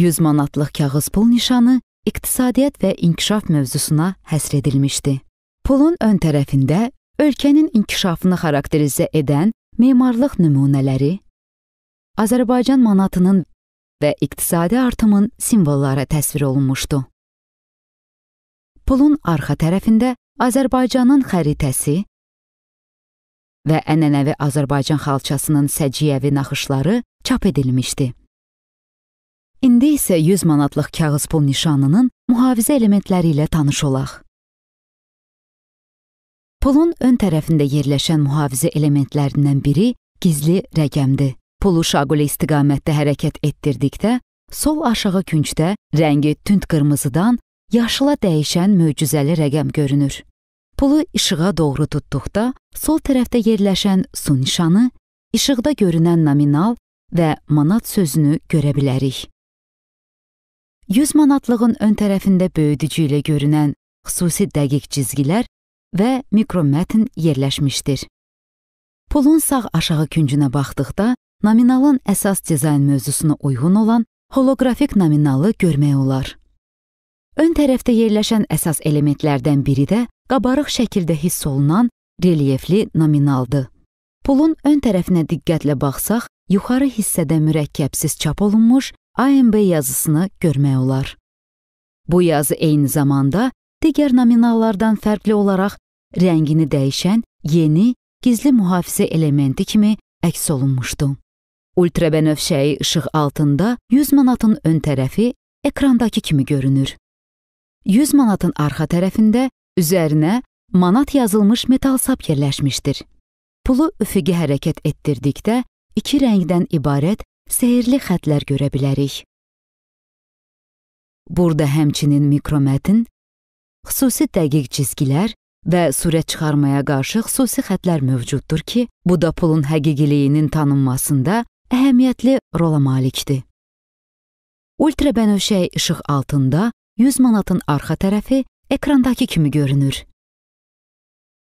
100 manatlıq kağız pul nişanı iqtisadiyyat və inkişaf mövzusuna həsr edilmişdi. Pulun ön tərəfində ölkənin inkişafını xarakterizə edən memarlıq nümunələri, Azərbaycan manatının və iqtisadi artımın simvolları təsvir olunmuşdu. Pulun arxa tərəfində Azərbaycanın xəritəsi və ənənəvi Azərbaycan xalçasının səciyyəvi naxışları çap edilmişdi. İndi isə 100 manatlıq kağız pul nişanının mühafizə elementləri ilə tanış olaq. Pulun ön tərəfində yerləşən mühafizə elementlərindən biri gizli rəqəmdir. Pulu şaquli istiqamətdə hərəkət etdirdikdə, sol aşağı küncdə rəngi tünd qırmızıdan yaşıla dəyişən möcüzəli rəqəm görünür. Pulu işığa doğru tutduqda, sol tərəfdə yerləşən su nişanı, işıqda görünən nominal və manat sözünü görə bilərik. 100 manatlığın ön tərəfində böyüdücü ilə görünən xüsusi dəqiq cizgilər və mikromətn yerləşmişdir. Pulun sağ aşağı küncünə baxdıqda nominalın əsas dizayn mövzusuna uyğun olan holoqrafik nominalı görmək olar. Ön tərəfdə yerləşən əsas elementlərdən biri də qabarıq şəkildə hiss olunan relyefli nominaldır. Pulun ön tərəfinə diqqətlə baxsaq, yuxarı hissədə mürəkkəbsiz çap olunmuş AMB yazısını görmək olar. Bu yazı eyni zamanda digər nominallardan fərqli olaraq rəngini dəyişən yeni gizli mühafizə elementi kimi əks olunmuşdu. Ultrabənövşəyi işıq altında 100 manatın ön tərəfi ekrandakı kimi görünür. 100 manatın arxa tərəfində üzərinə manat yazılmış metal sap yerləşmişdir. Pulu üfüqi hərəkət etdirdikdə iki rəngdən ibarət seyrli xətlər görə bilərik. Burada həmçinin mikromətin, xüsusi dəqiq cizgilər və surət çıxarmaya qarşı xüsusi xətlər mövcuddur ki, bu da pulun həqiqiliyinin tanınmasında əhəmiyyətli rola malikdir. Ultrabənövşəy işıq altında 100 manatın arxa tərəfi ekrandakı kimi görünür.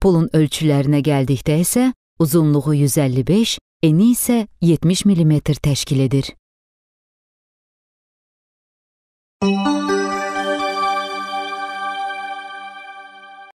Pulun ölçülərinə gəldikdə isə uzunluğu 155, eni isə 70 mm təşkil edir.